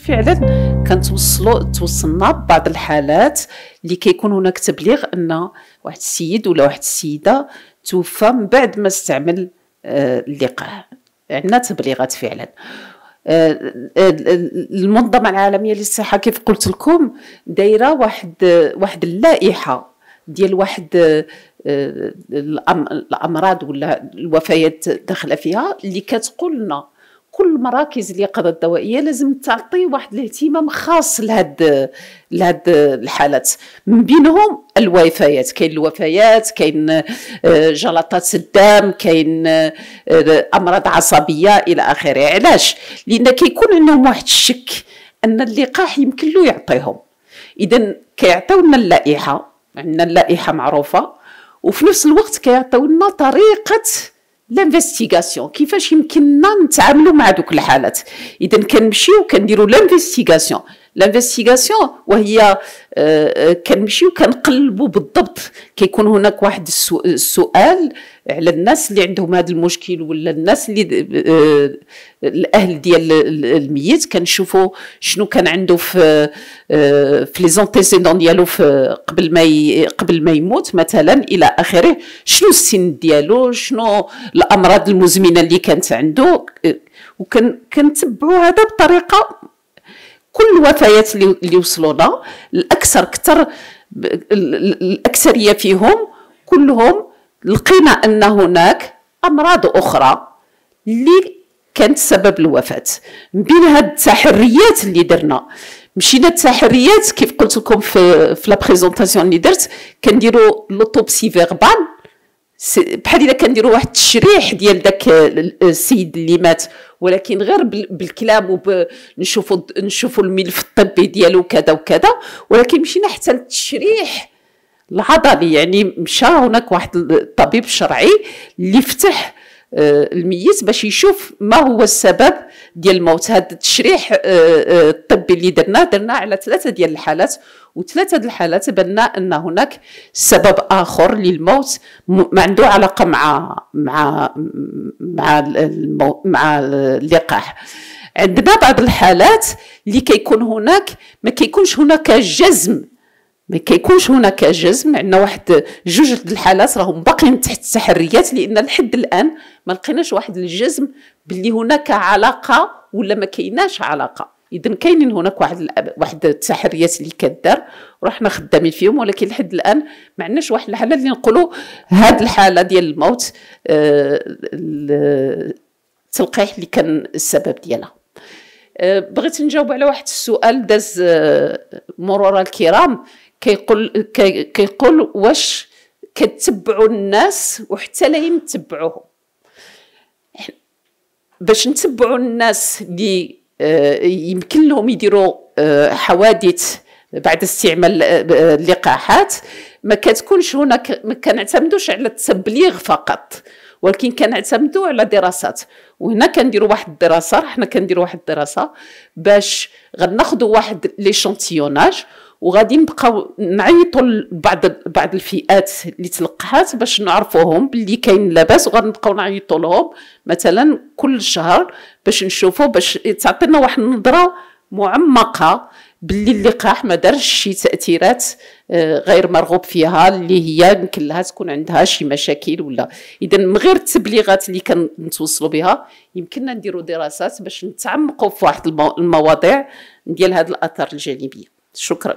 فعلا كنتوصلوا توصلنا ببعض الحالات اللي كيكون هناك تبليغ ان واحد السيد ولا واحد السيده توفى من بعد ما استعمل آه، اللقاح عندنا تبليغات فعلا آه، آه، المنظمه العالميه للصحه كيف قلت لكم دايره واحد واحد اللائحه ديال واحد الامراض ولا الوفيات داخله فيها اللي كتقول لنا كل مراكز اليقظه الدوائيه لازم تعطي واحد الاهتمام خاص لهاد لهاد الحالات من بينهم الوفيات كاين الوفيات كاين آه، جلطات الدم كاين آه، امراض عصبيه الى اخره علاش لان كيكون عندهم واحد الشك ان اللقاح يمكن له يعطيهم اذا كيعطيونا اللائحه عندنا اللائحه معروفه وفي نفس الوقت كيعطيونا طريقه لانفستيغاسيون كيفاش يمكننا نتعاملوا مع دوك الحالات اذا كنمشيو كنديروا لانفستيغاسيون لانفستيغاسيون وهي آه، آه، كنمشيو كنقلبوا بالضبط كيكون هناك واحد السؤال على الناس اللي عندهم هذا المشكل ولا الناس اللي آه، الاهل ديال الميت كنشوفوا شنو كان عنده في في لي زونتيسيدون ديالو في قبل ما قبل ما يموت مثلا الى اخره شنو السن ديالو شنو الامراض المزمنه اللي كانت عنده وكنتبعوا هذا بطريقه كل الوفيات اللي وصلوا الاكثر كثر الاكثريه فيهم كلهم لقينا ان هناك امراض اخرى اللي كانت سبب الوفاه من بين هاد التحريات اللي درنا مشينا التحريات كيف قلت لكم في في لا بريزونطاسيون اللي درت كنديروا لوتوبسي فيربال بحال الا كنديروا واحد التشريح ديال داك السيد اللي مات ولكن غير بالكلام ونشوفوا نشوفوا الملف الطبي ديالو وكذا وكذا ولكن مشينا حتى للتشريح العضلي يعني مشى هناك واحد الطبيب الشرعي اللي فتح الميت آه، باش يشوف ما هو السبب ديال الموت هذا التشريح آه، آه، الطبي اللي درنا درنا على ثلاثه ديال الحالات وثلاثه ديال الحالات بان ان هناك سبب اخر للموت ما عنده علاقه مع مع مع مع اللقاح عندنا بعض الحالات اللي كيكون هناك ما كيكونش هناك جزم ما كيكونش هناك جزم عندنا واحد جوج الحالات راهم باقيين تحت التحريات لان لحد الان ما لقيناش واحد الجزم باللي هناك علاقه ولا ما كايناش علاقه اذا كاينين هناك واحد واحد التحريات اللي كدار ورحنا خدامين فيهم ولكن لحد الان ما عندناش واحد الحاله اللي نقولوا هاد الحاله ديال الموت آه، التلقيح اللي كان السبب ديالها آه، بغيت نجاوب على واحد السؤال داز آه، مرور الكرام كيقول كيقول واش كتبعوا الناس وحتى لا يتبعوهم باش نتبعوا الناس اللي آه، يمكن لهم يديروا آه، حوادث بعد استعمال آه، اللقاحات ما كتكونش هناك ما كنعتمدوش على التبليغ فقط ولكن كنعتمدوا على دراسات وهنا كنديروا واحد الدراسه حنا كنديروا واحد الدراسه باش غناخذوا واحد شونتيوناج وغادي نبقاو نعيطوا لبعض بعض الفئات اللي تلقحات باش نعرفوهم باللي كاين لاباس وغنبقاو نعيطوا لهم مثلا كل شهر باش نشوفوا باش تعطينا واحد النظره معمقه باللي اللقاح ما دارش شي تاثيرات آه، غير مرغوب فيها اللي هي يمكن لها تكون عندها شي مشاكل ولا اذا من غير التبليغات اللي كنتوصلوا بها يمكننا نديروا دراسات باش نتعمقوا في واحد المواضيع ديال هذا الاثار الجانبيه شكرا